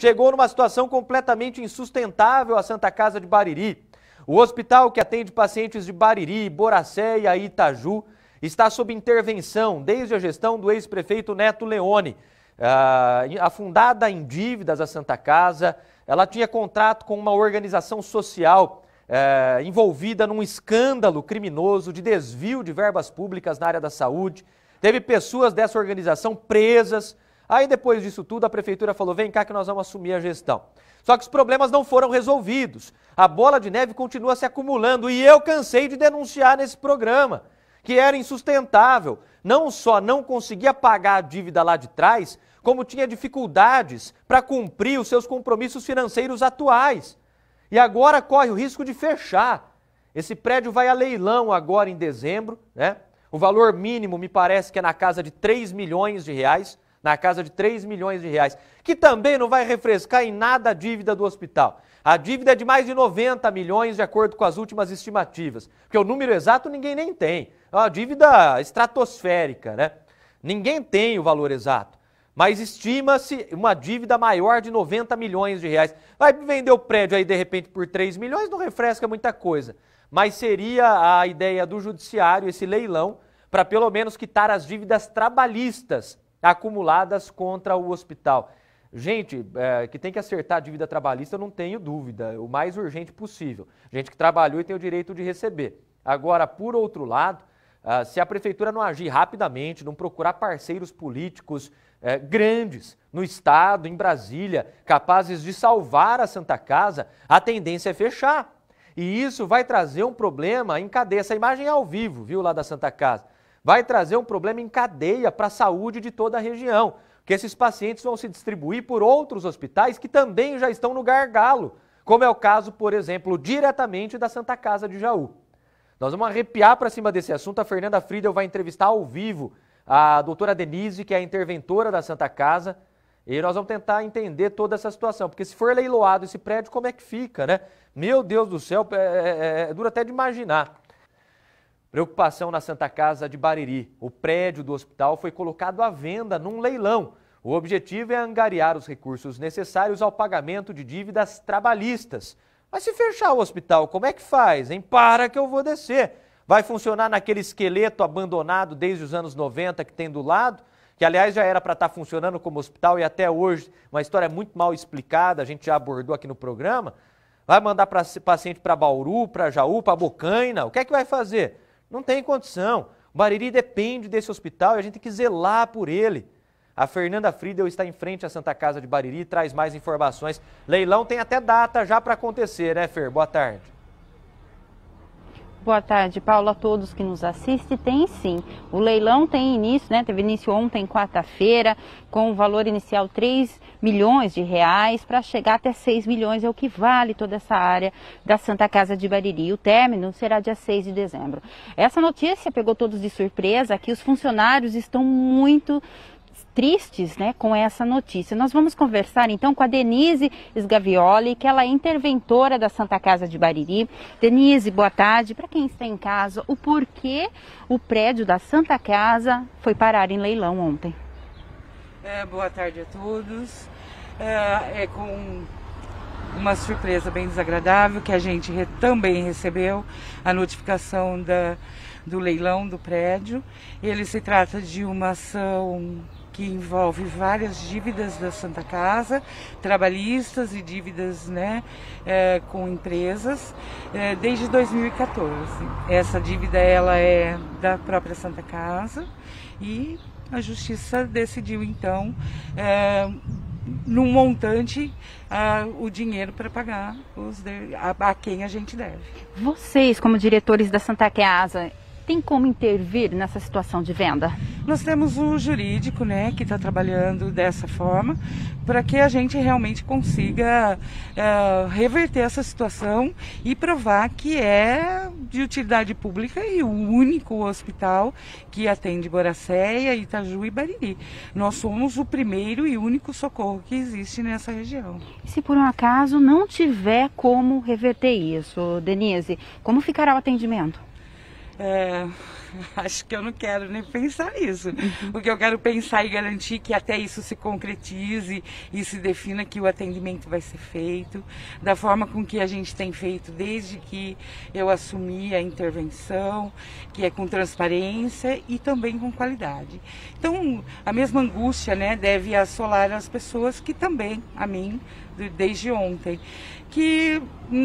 chegou numa situação completamente insustentável a Santa Casa de Bariri. O hospital que atende pacientes de Bariri, Boracéia e Itaju está sob intervenção desde a gestão do ex-prefeito Neto Leone. Ah, afundada em dívidas a Santa Casa, ela tinha contrato com uma organização social eh, envolvida num escândalo criminoso de desvio de verbas públicas na área da saúde. Teve pessoas dessa organização presas, Aí depois disso tudo, a prefeitura falou: vem cá que nós vamos assumir a gestão. Só que os problemas não foram resolvidos. A bola de neve continua se acumulando e eu cansei de denunciar nesse programa que era insustentável. Não só não conseguia pagar a dívida lá de trás, como tinha dificuldades para cumprir os seus compromissos financeiros atuais. E agora corre o risco de fechar. Esse prédio vai a leilão agora em dezembro, né? O valor mínimo me parece que é na casa de 3 milhões de reais na casa de 3 milhões de reais, que também não vai refrescar em nada a dívida do hospital. A dívida é de mais de 90 milhões, de acordo com as últimas estimativas, porque o número exato ninguém nem tem. É uma dívida estratosférica, né? Ninguém tem o valor exato, mas estima-se uma dívida maior de 90 milhões de reais. Vai vender o prédio aí de repente por 3 milhões, não refresca muita coisa, mas seria a ideia do judiciário esse leilão para pelo menos quitar as dívidas trabalhistas acumuladas contra o hospital. Gente, é, que tem que acertar a dívida trabalhista, não tenho dúvida, o mais urgente possível. Gente que trabalhou e tem o direito de receber. Agora, por outro lado, ah, se a prefeitura não agir rapidamente, não procurar parceiros políticos é, grandes no Estado, em Brasília, capazes de salvar a Santa Casa, a tendência é fechar. E isso vai trazer um problema em cadeia. Essa imagem é ao vivo, viu, lá da Santa Casa vai trazer um problema em cadeia para a saúde de toda a região, porque esses pacientes vão se distribuir por outros hospitais que também já estão no gargalo, como é o caso, por exemplo, diretamente da Santa Casa de Jaú. Nós vamos arrepiar para cima desse assunto. A Fernanda Friedel vai entrevistar ao vivo a doutora Denise, que é a interventora da Santa Casa, e nós vamos tentar entender toda essa situação, porque se for leiloado esse prédio, como é que fica, né? Meu Deus do céu, é, é, é, é duro até de imaginar. Preocupação na Santa Casa de Bariri. O prédio do hospital foi colocado à venda num leilão. O objetivo é angariar os recursos necessários ao pagamento de dívidas trabalhistas. Mas se fechar o hospital, como é que faz, hein? Para que eu vou descer. Vai funcionar naquele esqueleto abandonado desde os anos 90 que tem do lado? Que, aliás, já era para estar tá funcionando como hospital e até hoje uma história muito mal explicada, a gente já abordou aqui no programa. Vai mandar pra, paciente para Bauru, para Jaú, para Bocaina? O que é que vai fazer? Não tem condição. O Bariri depende desse hospital e a gente tem que zelar por ele. A Fernanda Friedel está em frente à Santa Casa de Bariri e traz mais informações. Leilão tem até data já para acontecer, né, Fer? Boa tarde boa tarde, Paula, a todos que nos assistem. Tem sim. O leilão tem início, né? Teve início ontem, quarta-feira, com o valor inicial 3 milhões de reais para chegar até 6 milhões, é o que vale toda essa área da Santa Casa de Bariri. O término será dia 6 de dezembro. Essa notícia pegou todos de surpresa, que os funcionários estão muito tristes né, com essa notícia. Nós vamos conversar então com a Denise Sgavioli, que ela é interventora da Santa Casa de Bariri. Denise, boa tarde. Para quem está em casa, o porquê o prédio da Santa Casa foi parar em leilão ontem? É, boa tarde a todos. É, é, com uma surpresa bem desagradável que a gente re, também recebeu a notificação da, do leilão do prédio. Ele se trata de uma ação que envolve várias dívidas da Santa Casa, trabalhistas e dívidas né, é, com empresas, é, desde 2014. Essa dívida ela é da própria Santa Casa e a Justiça decidiu então é, num montante o dinheiro para pagar os de... a, a, quem a gente deve. Vocês, como diretores da Santa Casa, tem como intervir nessa situação de venda? Nós temos o jurídico, né, que está trabalhando dessa forma, para que a gente realmente consiga eh, reverter essa situação e provar que é de utilidade pública e o único hospital que atende Boracéia, Itaju e Bariri. Nós somos o primeiro e único socorro que existe nessa região. Se por um acaso não tiver como reverter isso, Denise, como ficará o atendimento? 嗯。acho que eu não quero nem pensar nisso. O que eu quero pensar e garantir é que até isso se concretize e se defina que o atendimento vai ser feito da forma com que a gente tem feito desde que eu assumi a intervenção, que é com transparência e também com qualidade. Então, a mesma angústia, né, deve assolar as pessoas que também a mim desde ontem, que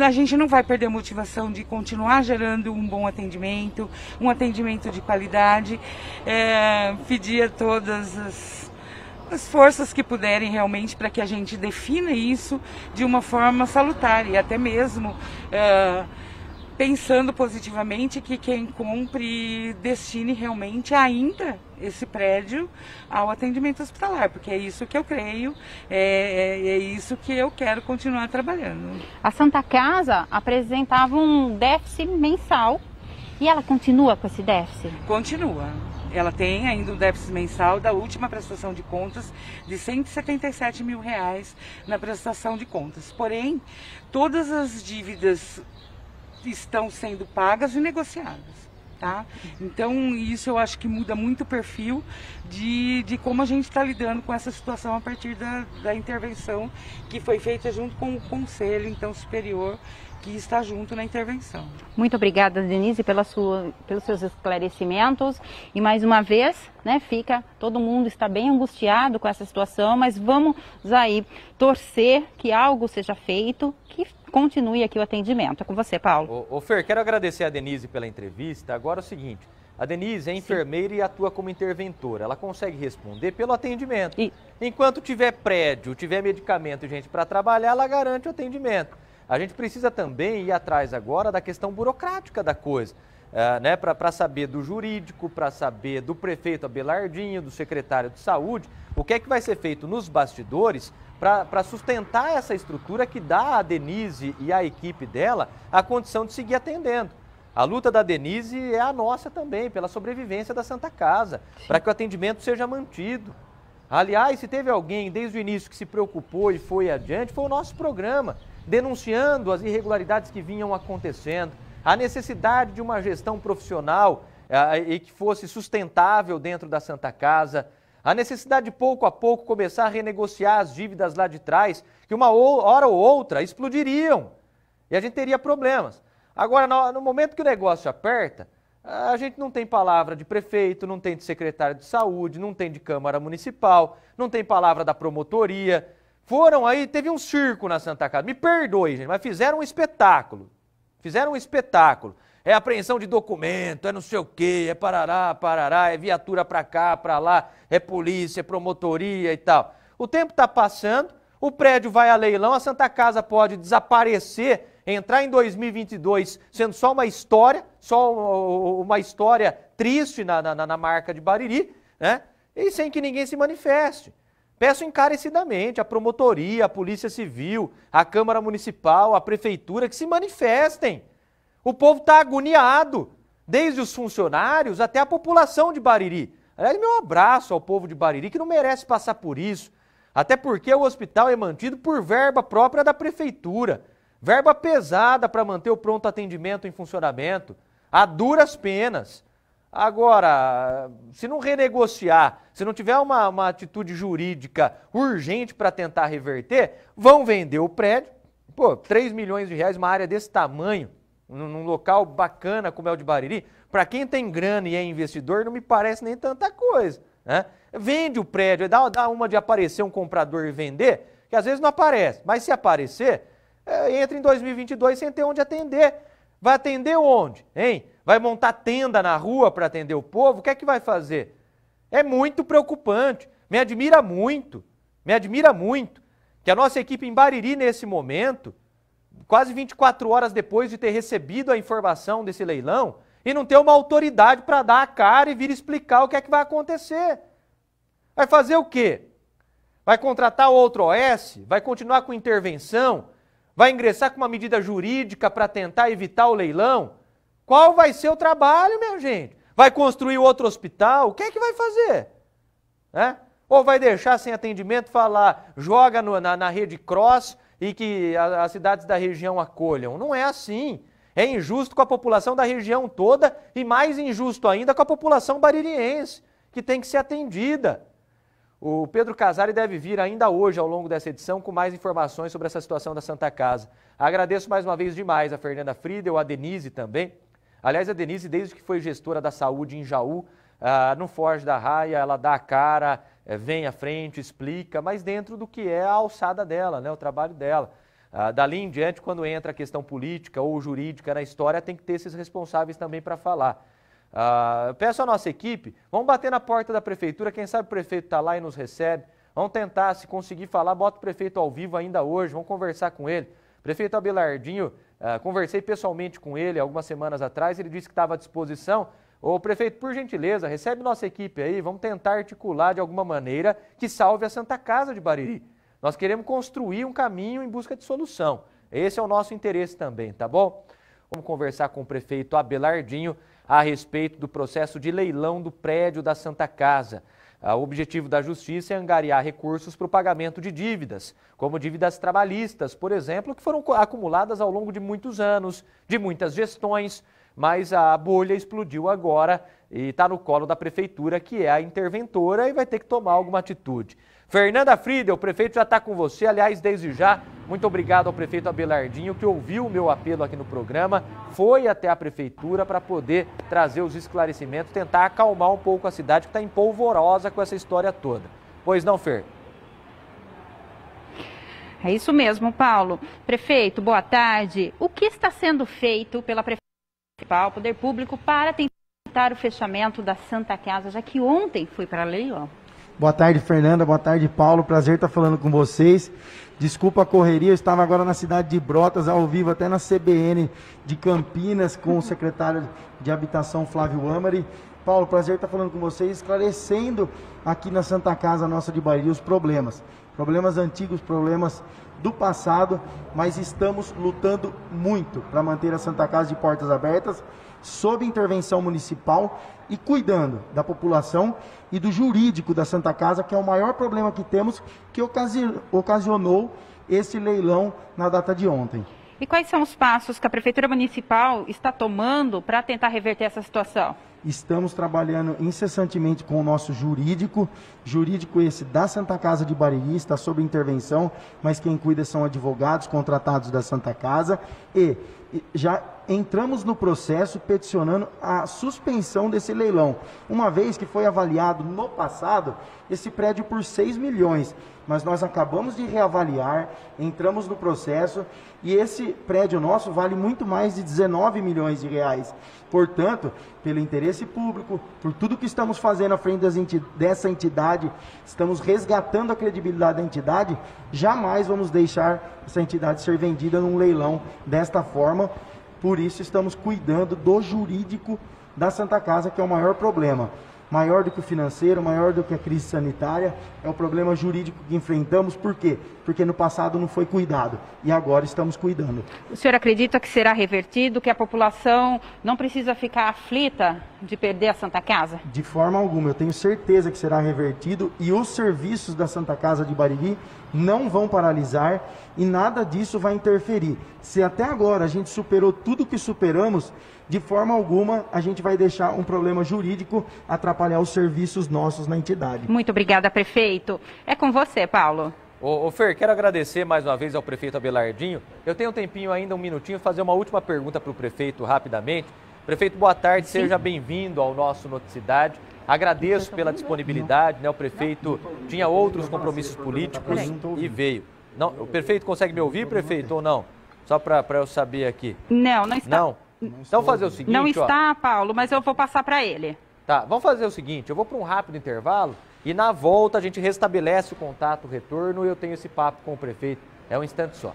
a gente não vai perder a motivação de continuar gerando um bom atendimento, um atendimento de qualidade. É, pedir a todas as, as forças que puderem realmente para que a gente defina isso de uma forma salutar e até mesmo é, pensando positivamente que quem compre destine realmente ainda esse prédio ao atendimento hospitalar, porque é isso que eu creio, é, é, é isso que eu quero continuar trabalhando. A Santa Casa apresentava um déficit mensal e ela continua com esse déficit? Continua. Ela tem ainda um déficit mensal da última prestação de contas de 177 mil reais na prestação de contas. Porém, todas as dívidas estão sendo pagas e negociadas. Tá? Então, isso eu acho que muda muito o perfil de, de como a gente está lidando com essa situação a partir da, da intervenção que foi feita junto com o Conselho então Superior que está junto na intervenção. Muito obrigada, Denise, pela sua, pelos seus esclarecimentos. E mais uma vez, né, fica, todo mundo está bem angustiado com essa situação, mas vamos aí torcer que algo seja feito, que continue aqui o atendimento. É com você, Paulo. Ô, ô Fer, quero agradecer a Denise pela entrevista. Agora é o seguinte, a Denise é enfermeira Sim. e atua como interventora. Ela consegue responder pelo atendimento. E... Enquanto tiver prédio, tiver medicamento e gente para trabalhar, ela garante o atendimento. A gente precisa também ir atrás agora da questão burocrática da coisa. Uh, né, para saber do jurídico, para saber do prefeito Abelardinho, do secretário de saúde, o que é que vai ser feito nos bastidores para sustentar essa estrutura que dá a Denise e a equipe dela a condição de seguir atendendo. A luta da Denise é a nossa também, pela sobrevivência da Santa Casa, para que o atendimento seja mantido. Aliás, se teve alguém desde o início que se preocupou e foi adiante, foi o nosso programa denunciando as irregularidades que vinham acontecendo, a necessidade de uma gestão profissional eh, e que fosse sustentável dentro da Santa Casa, a necessidade de pouco a pouco começar a renegociar as dívidas lá de trás, que uma hora ou outra explodiriam e a gente teria problemas. Agora, no momento que o negócio aperta, a gente não tem palavra de prefeito, não tem de secretário de saúde, não tem de Câmara Municipal, não tem palavra da promotoria, foram aí, teve um circo na Santa Casa. Me perdoe, gente, mas fizeram um espetáculo. Fizeram um espetáculo. É apreensão de documento, é não sei o quê, é parará, parará, é viatura pra cá, pra lá, é polícia, é promotoria e tal. O tempo tá passando, o prédio vai a leilão, a Santa Casa pode desaparecer, entrar em 2022 sendo só uma história, só uma história triste na, na, na marca de Bariri, né? E sem que ninguém se manifeste. Peço encarecidamente à promotoria, à Polícia Civil, à Câmara Municipal, à Prefeitura que se manifestem. O povo está agoniado, desde os funcionários até a população de Bariri. Aliás, meu abraço ao povo de Bariri que não merece passar por isso. Até porque o hospital é mantido por verba própria da Prefeitura. Verba pesada para manter o pronto atendimento em funcionamento, a duras penas. Agora, se não renegociar, se não tiver uma, uma atitude jurídica urgente para tentar reverter, vão vender o prédio. Pô, 3 milhões de reais, uma área desse tamanho, num, num local bacana como é o de Bariri, para quem tem grana e é investidor, não me parece nem tanta coisa. Né? Vende o prédio, dá, dá uma de aparecer um comprador e vender, que às vezes não aparece, mas se aparecer, é, entra em 2022 sem ter onde atender. Vai atender onde? Hein? Vai montar tenda na rua para atender o povo? O que é que vai fazer? É muito preocupante. Me admira muito. Me admira muito que a nossa equipe em Bariri, nesse momento, quase 24 horas depois de ter recebido a informação desse leilão, e não ter uma autoridade para dar a cara e vir explicar o que é que vai acontecer. Vai fazer o quê? Vai contratar outro OS? Vai continuar com intervenção? Vai ingressar com uma medida jurídica para tentar evitar o leilão? Qual vai ser o trabalho, minha gente? Vai construir outro hospital? O que é que vai fazer? É? Ou vai deixar sem atendimento, falar, joga no, na, na, rede cross e que as cidades da região acolham? Não é assim. É injusto com a população da região toda e mais injusto ainda com a população baririense, que tem que ser atendida. O Pedro Casari deve vir ainda hoje, ao longo dessa edição, com mais informações sobre essa situação da Santa Casa. Agradeço mais uma vez demais a Fernanda Friedel, a Denise também. Aliás, a Denise, desde que foi gestora da saúde em Jaú, ah, não foge da raia, ela dá a cara, é, vem à frente, explica, mas dentro do que é a alçada dela, né, o trabalho dela. Ah, dali em diante, quando entra a questão política ou jurídica na história, tem que ter esses responsáveis também para falar. Ah, peço à nossa equipe, vamos bater na porta da prefeitura, quem sabe o prefeito está lá e nos recebe. Vamos tentar, se conseguir falar, bota o prefeito ao vivo ainda hoje, vamos conversar com ele. Prefeito Abelardinho, ah, conversei pessoalmente com ele algumas semanas atrás, ele disse que estava à disposição. Ô prefeito, por gentileza, recebe nossa equipe aí, vamos tentar articular de alguma maneira que salve a Santa Casa de Bariri. Nós queremos construir um caminho em busca de solução. Esse é o nosso interesse também, tá bom? Vamos conversar com o prefeito Abelardinho a respeito do processo de leilão do prédio da Santa Casa. Ah, o objetivo da Justiça é angariar recursos para o pagamento de dívidas, como dívidas trabalhistas, por exemplo, que foram acumuladas ao longo de muitos anos, de muitas gestões, mas a bolha explodiu agora e está no colo da prefeitura, que é a interventora, e vai ter que tomar alguma atitude. Fernanda Frida, o prefeito já está com você. Aliás, desde já, muito obrigado ao prefeito Abelardinho, que ouviu o meu apelo aqui no programa, foi até a prefeitura para poder trazer os esclarecimentos, tentar acalmar um pouco a cidade, que está empolvorosa com essa história toda. Pois não, Fer? É isso mesmo, Paulo. Prefeito, boa tarde. O que está sendo feito pela Prefeitura Municipal, Poder Público, para tentar o fechamento da Santa Casa, já que ontem foi para leilão. Boa tarde, Fernanda. Boa tarde, Paulo. Prazer estar falando com vocês. Desculpa a correria, eu estava agora na cidade de Brotas, ao vivo, até na CBN de Campinas, com o secretário de Habitação, Flávio Amari. Paulo, prazer estar falando com vocês, esclarecendo aqui na Santa Casa Nossa de Bahia os problemas. Problemas antigos, problemas do passado, mas estamos lutando muito para manter a Santa Casa de portas abertas sob intervenção municipal e cuidando da população e do jurídico da Santa Casa, que é o maior problema que temos, que ocasionou esse leilão na data de ontem. E quais são os passos que a Prefeitura Municipal está tomando para tentar reverter essa situação? Estamos trabalhando incessantemente com o nosso jurídico, jurídico esse da Santa Casa de Barigui, está sob intervenção, mas quem cuida são advogados contratados da Santa Casa. E já entramos no processo peticionando a suspensão desse leilão, uma vez que foi avaliado no passado esse prédio por 6 milhões, mas nós acabamos de reavaliar, entramos no processo e esse prédio nosso vale muito mais de 19 milhões de reais. Portanto, pelo interesse público, por tudo que estamos fazendo à frente enti dessa entidade, estamos resgatando a credibilidade da entidade, jamais vamos deixar essa entidade ser vendida num leilão desta forma por isso, estamos cuidando do jurídico da Santa Casa, que é o maior problema maior do que o financeiro, maior do que a crise sanitária, é o problema jurídico que enfrentamos. Por quê? Porque no passado não foi cuidado e agora estamos cuidando. O senhor acredita que será revertido, que a população não precisa ficar aflita de perder a Santa Casa? De forma alguma, eu tenho certeza que será revertido e os serviços da Santa Casa de Barigui não vão paralisar e nada disso vai interferir. Se até agora a gente superou tudo que superamos, de forma alguma, a gente vai deixar um problema jurídico atrapalhar os serviços nossos na entidade. Muito obrigada, prefeito. É com você, Paulo. Ô, ô, Fer, quero agradecer mais uma vez ao prefeito Abelardinho. Eu tenho um tempinho ainda, um minutinho, fazer uma última pergunta para o prefeito rapidamente. Prefeito, boa tarde, Sim. seja bem-vindo ao nosso Noticidade. Agradeço pela disponibilidade, né? O prefeito tinha outros compromissos políticos e veio. Não, o prefeito consegue me ouvir, prefeito, ou não? Só para eu saber aqui. Não, não está. Não? então fazer o seguinte. Não está, ó. Paulo, mas eu vou passar para ele. Tá, vamos fazer o seguinte: eu vou para um rápido intervalo e na volta a gente restabelece o contato, o retorno e eu tenho esse papo com o prefeito. É um instante só.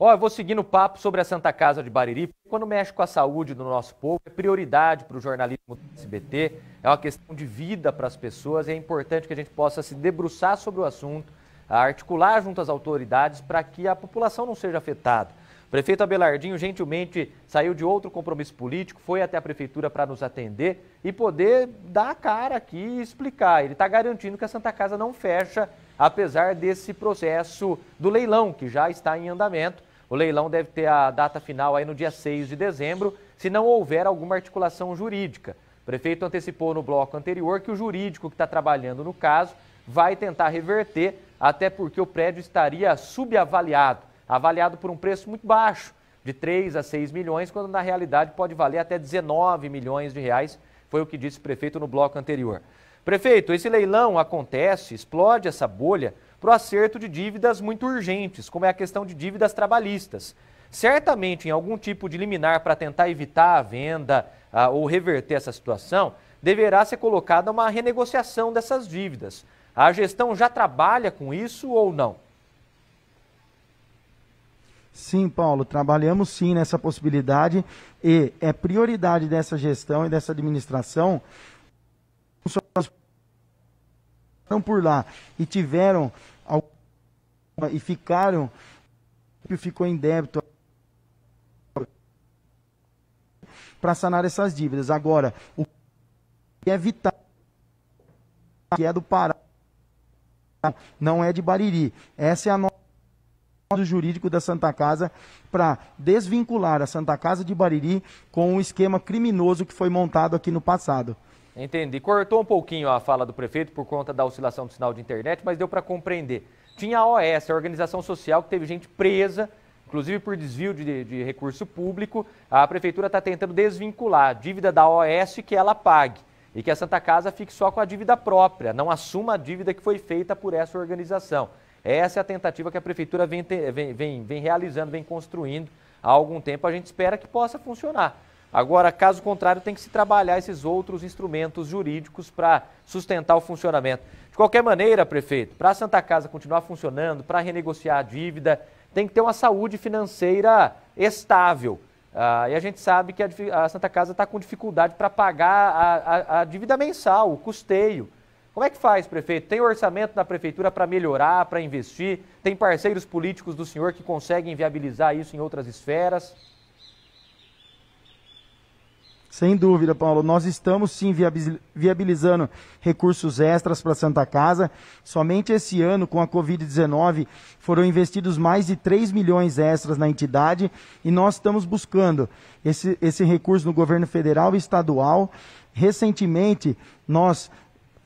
Ó, eu vou seguindo o papo sobre a Santa Casa de Bariri. Quando mexe com a saúde do nosso povo, é prioridade para o jornalismo do SBT, é uma questão de vida para as pessoas e é importante que a gente possa se debruçar sobre o assunto, articular junto às autoridades para que a população não seja afetada. Prefeito Abelardinho gentilmente saiu de outro compromisso político, foi até a prefeitura para nos atender e poder dar a cara aqui e explicar. Ele está garantindo que a Santa Casa não fecha, apesar desse processo do leilão que já está em andamento. O leilão deve ter a data final aí no dia 6 de dezembro, se não houver alguma articulação jurídica. O prefeito antecipou no bloco anterior que o jurídico que está trabalhando no caso vai tentar reverter, até porque o prédio estaria subavaliado avaliado por um preço muito baixo, de 3 a 6 milhões, quando na realidade pode valer até 19 milhões de reais, foi o que disse o prefeito no bloco anterior. Prefeito, esse leilão acontece, explode essa bolha para o acerto de dívidas muito urgentes, como é a questão de dívidas trabalhistas. Certamente, em algum tipo de liminar para tentar evitar a venda ah, ou reverter essa situação, deverá ser colocada uma renegociação dessas dívidas. A gestão já trabalha com isso ou não? Sim, Paulo, trabalhamos sim nessa possibilidade e é prioridade dessa gestão e dessa administração estão por lá e tiveram e ficaram ficou em débito para sanar essas dívidas. Agora, o que é vital que é do Pará, não é de Bariri. Essa é a nossa jurídico da Santa Casa para desvincular a Santa Casa de Bariri com um esquema criminoso que foi montado aqui no passado. Entendi. Cortou um pouquinho a fala do prefeito por conta da oscilação do sinal de internet, mas deu para compreender. Tinha a OS, a organização social, que teve gente presa, inclusive por desvio de, de recurso público. A prefeitura está tentando desvincular a dívida da OS que ela pague e que a Santa Casa fique só com a dívida própria, não assuma a dívida que foi feita por essa organização. Essa é a tentativa que a prefeitura vem, vem, vem, vem realizando, vem construindo há algum tempo. A gente espera que possa funcionar. Agora, caso contrário, tem que se trabalhar esses outros instrumentos jurídicos para sustentar o funcionamento. De qualquer maneira, prefeito, para a Santa Casa continuar funcionando, para renegociar a dívida, tem que ter uma saúde financeira estável. Ah, e a gente sabe que a, a Santa Casa está com dificuldade para pagar a, a, a dívida mensal, o custeio. Como é que faz, prefeito? Tem orçamento da prefeitura para melhorar, para investir? Tem parceiros políticos do senhor que conseguem viabilizar isso em outras esferas? Sem dúvida, Paulo. Nós estamos sim viabilizando recursos extras para Santa Casa. Somente esse ano, com a Covid-19, foram investidos mais de 3 milhões extras na entidade e nós estamos buscando esse, esse recurso no governo federal e estadual. Recentemente, nós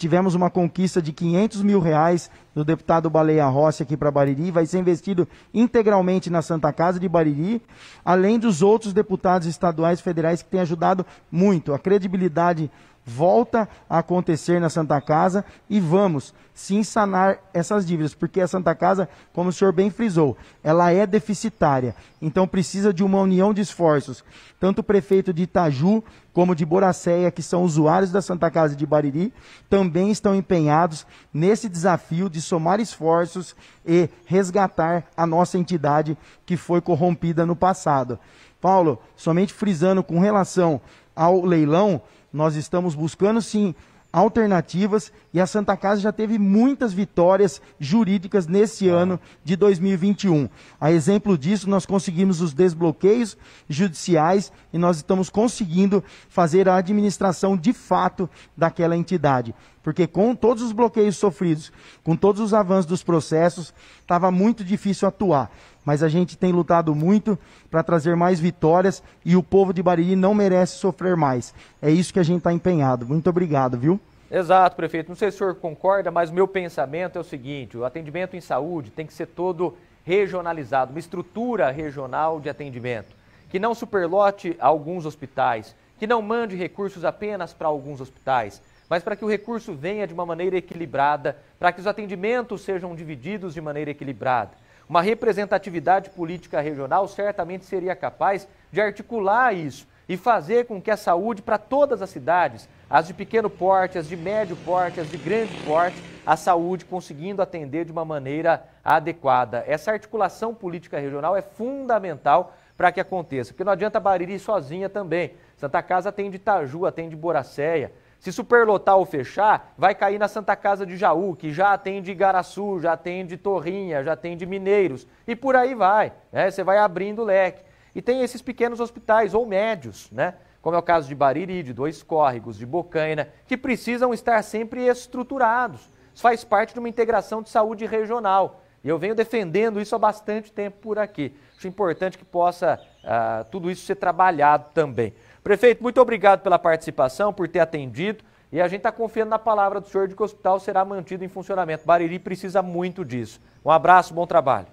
Tivemos uma conquista de 500 mil reais do deputado Baleia Rossi aqui para Bariri. Vai ser investido integralmente na Santa Casa de Bariri, além dos outros deputados estaduais e federais que têm ajudado muito. A credibilidade volta a acontecer na Santa Casa e vamos sim sanar essas dívidas, porque a Santa Casa, como o senhor bem frisou, ela é deficitária, então precisa de uma união de esforços. Tanto o prefeito de Itaju como de Boracéia, que são usuários da Santa Casa de Bariri, também estão empenhados nesse desafio de somar esforços e resgatar a nossa entidade que foi corrompida no passado. Paulo, somente frisando com relação ao leilão, nós estamos buscando sim alternativas e a Santa Casa já teve muitas vitórias jurídicas nesse ano de 2021. A exemplo disso, nós conseguimos os desbloqueios judiciais e nós estamos conseguindo fazer a administração de fato daquela entidade. Porque com todos os bloqueios sofridos, com todos os avanços dos processos, estava muito difícil atuar mas a gente tem lutado muito para trazer mais vitórias e o povo de Bariri não merece sofrer mais. É isso que a gente está empenhado. Muito obrigado, viu? Exato, prefeito. Não sei se o senhor concorda, mas o meu pensamento é o seguinte: o atendimento em saúde tem que ser todo regionalizado, uma estrutura regional de atendimento, que não superlote alguns hospitais, que não mande recursos apenas para alguns hospitais, mas para que o recurso venha de uma maneira equilibrada, para que os atendimentos sejam divididos de maneira equilibrada uma representatividade política regional certamente seria capaz de articular isso e fazer com que a saúde para todas as cidades, as de pequeno porte, as de médio porte, as de grande porte, a saúde conseguindo atender de uma maneira adequada. Essa articulação política regional é fundamental para que aconteça, porque não adianta Bariri sozinha também. Santa Casa atende Itaju, atende Boracéia, se superlotar ou fechar, vai cair na Santa Casa de Jaú, que já atende Igaraçu, já atende Torrinha, já atende Mineiros. E por aí vai. Né? Você vai abrindo o leque. E tem esses pequenos hospitais, ou médios, né? como é o caso de Bariri, de Dois Córregos, de Bocaina, que precisam estar sempre estruturados. Isso faz parte de uma integração de saúde regional. E eu venho defendendo isso há bastante tempo por aqui. Acho importante que possa ah, tudo isso ser trabalhado também. Prefeito, muito obrigado pela participação, por ter atendido. E a gente está confiando na palavra do senhor de que o hospital será mantido em funcionamento. Bariri precisa muito disso. Um abraço, bom trabalho.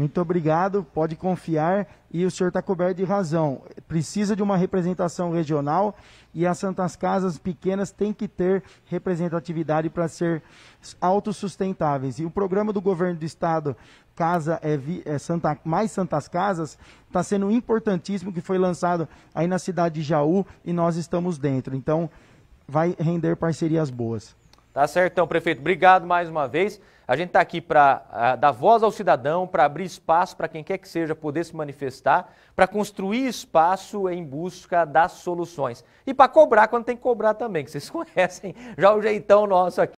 Muito obrigado, pode confiar e o senhor está coberto de razão. Precisa de uma representação regional e as Santas Casas pequenas têm que ter representatividade para ser autossustentáveis. E o programa do governo do estado Casa é, é Santa, Mais Santas Casas está sendo importantíssimo, que foi lançado aí na cidade de Jaú e nós estamos dentro. Então, vai render parcerias boas. Tá certo, então, prefeito. Obrigado mais uma vez. A gente está aqui para ah, dar voz ao cidadão, para abrir espaço para quem quer que seja poder se manifestar, para construir espaço em busca das soluções. E para cobrar quando tem que cobrar também, que vocês conhecem já o jeitão nosso aqui.